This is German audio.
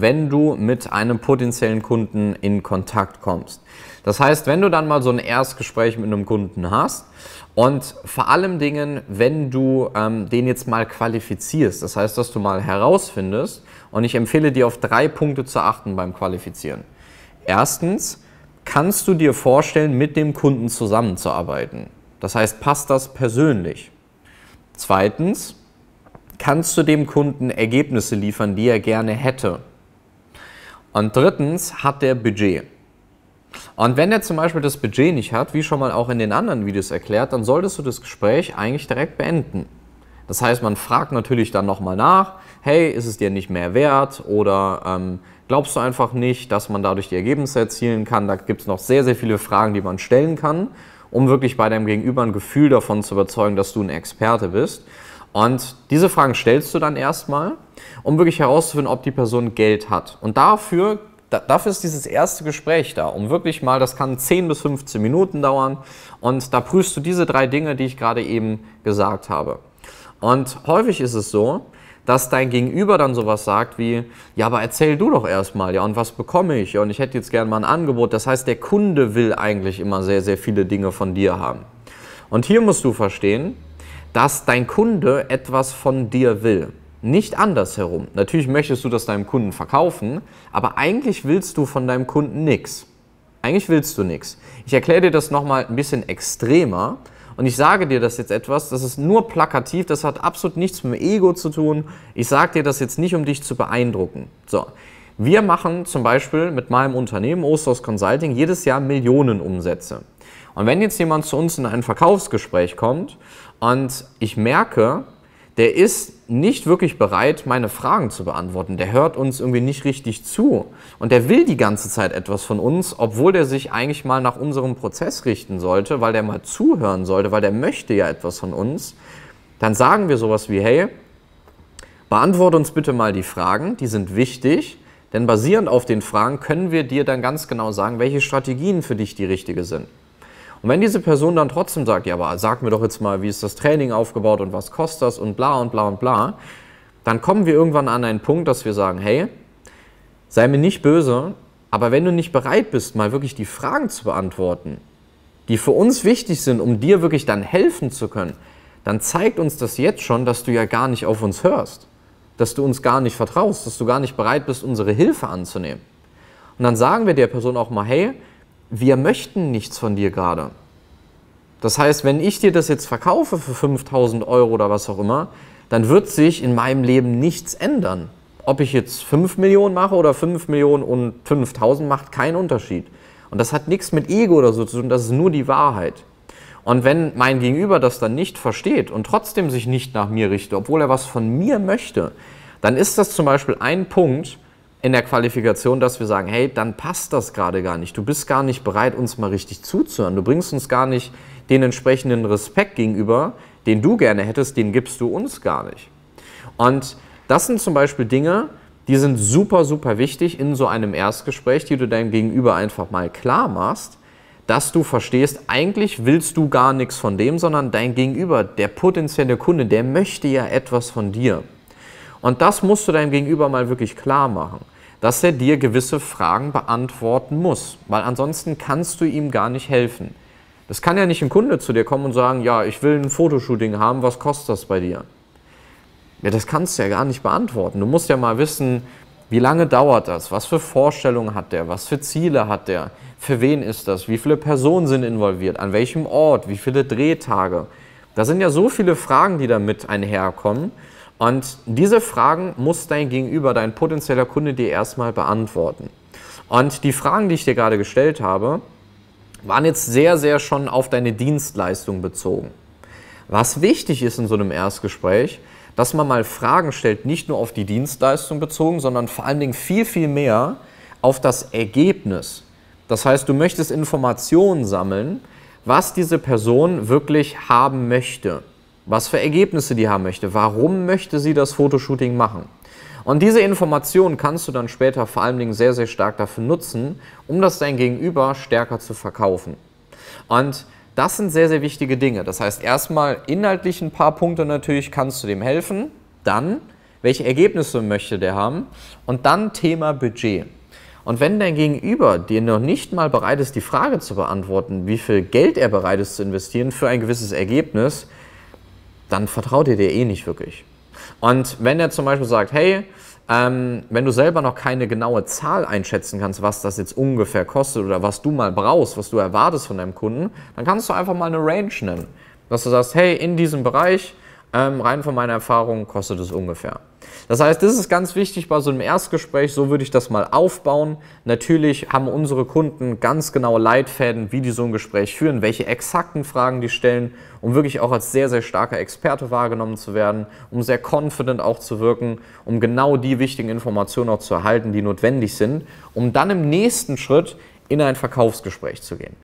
wenn du mit einem potenziellen Kunden in Kontakt kommst. Das heißt, wenn du dann mal so ein Erstgespräch mit einem Kunden hast und vor allem Dingen, wenn du ähm, den jetzt mal qualifizierst, das heißt, dass du mal herausfindest und ich empfehle dir auf drei Punkte zu achten beim Qualifizieren. Erstens, kannst du dir vorstellen, mit dem Kunden zusammenzuarbeiten? Das heißt, passt das persönlich? Zweitens, kannst du dem Kunden Ergebnisse liefern, die er gerne hätte? Und drittens hat der Budget. Und wenn er zum Beispiel das Budget nicht hat, wie schon mal auch in den anderen Videos erklärt, dann solltest du das Gespräch eigentlich direkt beenden. Das heißt, man fragt natürlich dann nochmal nach, hey, ist es dir nicht mehr wert oder ähm, glaubst du einfach nicht, dass man dadurch die Ergebnisse erzielen kann? Da gibt es noch sehr, sehr viele Fragen, die man stellen kann, um wirklich bei deinem Gegenüber ein Gefühl davon zu überzeugen, dass du ein Experte bist. Und diese Fragen stellst du dann erstmal, um wirklich herauszufinden, ob die Person Geld hat. Und dafür, da, dafür ist dieses erste Gespräch da, um wirklich mal, das kann 10 bis 15 Minuten dauern. Und da prüfst du diese drei Dinge, die ich gerade eben gesagt habe. Und häufig ist es so, dass dein Gegenüber dann sowas sagt wie, ja, aber erzähl du doch erstmal, ja, und was bekomme ich? und ich hätte jetzt gerne mal ein Angebot. Das heißt, der Kunde will eigentlich immer sehr, sehr viele Dinge von dir haben. Und hier musst du verstehen, dass dein Kunde etwas von dir will. Nicht andersherum. Natürlich möchtest du das deinem Kunden verkaufen, aber eigentlich willst du von deinem Kunden nichts. Eigentlich willst du nichts. Ich erkläre dir das nochmal ein bisschen extremer und ich sage dir das jetzt etwas, das ist nur plakativ, das hat absolut nichts mit dem Ego zu tun. Ich sage dir das jetzt nicht, um dich zu beeindrucken. So, wir machen zum Beispiel mit meinem Unternehmen Ostos Consulting jedes Jahr Millionen Umsätze. Und wenn jetzt jemand zu uns in ein Verkaufsgespräch kommt und ich merke, der ist nicht wirklich bereit, meine Fragen zu beantworten. Der hört uns irgendwie nicht richtig zu. Und der will die ganze Zeit etwas von uns, obwohl der sich eigentlich mal nach unserem Prozess richten sollte, weil der mal zuhören sollte, weil der möchte ja etwas von uns. Dann sagen wir sowas wie, hey, beantworte uns bitte mal die Fragen, die sind wichtig. Denn basierend auf den Fragen können wir dir dann ganz genau sagen, welche Strategien für dich die richtige sind. Und wenn diese Person dann trotzdem sagt, ja, aber sag mir doch jetzt mal, wie ist das Training aufgebaut und was kostet das und bla und bla und bla, dann kommen wir irgendwann an einen Punkt, dass wir sagen, hey, sei mir nicht böse, aber wenn du nicht bereit bist, mal wirklich die Fragen zu beantworten, die für uns wichtig sind, um dir wirklich dann helfen zu können, dann zeigt uns das jetzt schon, dass du ja gar nicht auf uns hörst, dass du uns gar nicht vertraust, dass du gar nicht bereit bist, unsere Hilfe anzunehmen. Und dann sagen wir der Person auch mal, hey, wir möchten nichts von dir gerade. Das heißt, wenn ich dir das jetzt verkaufe für 5000 Euro oder was auch immer, dann wird sich in meinem Leben nichts ändern. Ob ich jetzt 5 Millionen mache oder 5 Millionen und 5000 macht keinen Unterschied. Und das hat nichts mit Ego oder so zu tun, das ist nur die Wahrheit. Und wenn mein Gegenüber das dann nicht versteht und trotzdem sich nicht nach mir richtet, obwohl er was von mir möchte, dann ist das zum Beispiel ein Punkt, in der Qualifikation, dass wir sagen, hey, dann passt das gerade gar nicht. Du bist gar nicht bereit, uns mal richtig zuzuhören. Du bringst uns gar nicht den entsprechenden Respekt gegenüber, den du gerne hättest, den gibst du uns gar nicht. Und das sind zum Beispiel Dinge, die sind super, super wichtig in so einem Erstgespräch, die du deinem Gegenüber einfach mal klar machst, dass du verstehst, eigentlich willst du gar nichts von dem, sondern dein Gegenüber, der potenzielle Kunde, der möchte ja etwas von dir. Und das musst du deinem Gegenüber mal wirklich klar machen dass er dir gewisse Fragen beantworten muss, weil ansonsten kannst du ihm gar nicht helfen. Das kann ja nicht ein Kunde zu dir kommen und sagen, ja, ich will ein Fotoshooting haben, was kostet das bei dir? Ja, das kannst du ja gar nicht beantworten. Du musst ja mal wissen, wie lange dauert das? Was für Vorstellungen hat der? Was für Ziele hat der? Für wen ist das? Wie viele Personen sind involviert? An welchem Ort? Wie viele Drehtage? Da sind ja so viele Fragen, die damit einherkommen. Und diese Fragen muss dein Gegenüber, dein potenzieller Kunde dir erstmal beantworten. Und die Fragen, die ich dir gerade gestellt habe, waren jetzt sehr, sehr schon auf deine Dienstleistung bezogen. Was wichtig ist in so einem Erstgespräch, dass man mal Fragen stellt, nicht nur auf die Dienstleistung bezogen, sondern vor allen Dingen viel, viel mehr auf das Ergebnis. Das heißt, du möchtest Informationen sammeln, was diese Person wirklich haben möchte was für Ergebnisse die haben möchte, warum möchte sie das Fotoshooting machen. Und diese Informationen kannst du dann später vor allen Dingen sehr, sehr stark dafür nutzen, um das dein Gegenüber stärker zu verkaufen. Und das sind sehr, sehr wichtige Dinge. Das heißt, erstmal inhaltlich ein paar Punkte natürlich kannst du dem helfen. Dann, welche Ergebnisse möchte der haben? Und dann Thema Budget. Und wenn dein Gegenüber dir noch nicht mal bereit ist, die Frage zu beantworten, wie viel Geld er bereit ist zu investieren für ein gewisses Ergebnis, dann vertraut ihr dir eh nicht wirklich. Und wenn er zum Beispiel sagt, hey, ähm, wenn du selber noch keine genaue Zahl einschätzen kannst, was das jetzt ungefähr kostet oder was du mal brauchst, was du erwartest von deinem Kunden, dann kannst du einfach mal eine Range nennen. Dass du sagst, hey, in diesem Bereich ähm, rein von meiner Erfahrung kostet es ungefähr. Das heißt, das ist ganz wichtig bei so einem Erstgespräch, so würde ich das mal aufbauen. Natürlich haben unsere Kunden ganz genaue Leitfäden, wie die so ein Gespräch führen, welche exakten Fragen die stellen, um wirklich auch als sehr, sehr starker Experte wahrgenommen zu werden, um sehr confident auch zu wirken, um genau die wichtigen Informationen auch zu erhalten, die notwendig sind, um dann im nächsten Schritt in ein Verkaufsgespräch zu gehen.